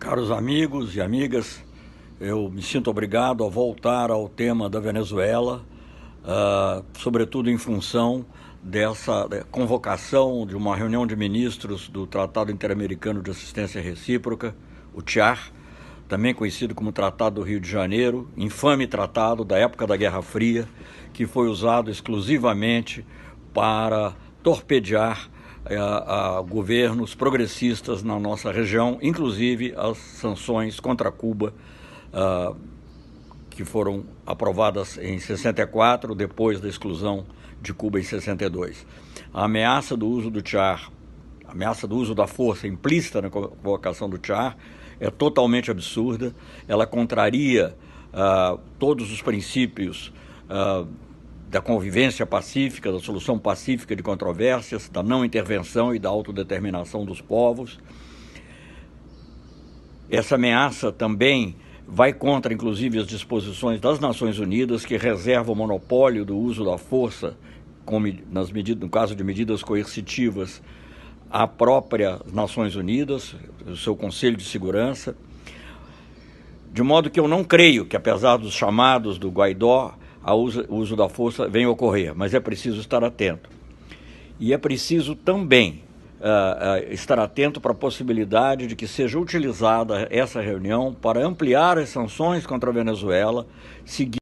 Caros amigos e amigas, eu me sinto obrigado a voltar ao tema da Venezuela, uh, sobretudo em função dessa convocação de uma reunião de ministros do Tratado Interamericano de Assistência Recíproca, o TIAR, também conhecido como Tratado do Rio de Janeiro, infame tratado da época da Guerra Fria, que foi usado exclusivamente para torpedear eh, a, a governos progressistas na nossa região, inclusive as sanções contra Cuba, a, ah, que foram aprovadas em 64, depois da exclusão de Cuba em 62. A ameaça do uso do TCHAR, a ameaça do uso da força implícita na convocação do TCHAR, é totalmente absurda, ela contraria ah, todos os princípios ah, da convivência pacífica, da solução pacífica de controvérsias, da não intervenção e da autodeterminação dos povos. Essa ameaça também vai contra, inclusive, as disposições das Nações Unidas que reservam o monopólio do uso da força, como nas medidas, no caso de medidas coercitivas, à própria Nações Unidas, o seu Conselho de Segurança. De modo que eu não creio que, apesar dos chamados do Guaidó ao uso, uso da força vem ocorrer, mas é preciso estar atento. E é preciso também uh, uh, estar atento para a possibilidade de que seja utilizada essa reunião para ampliar as sanções contra a Venezuela, seguir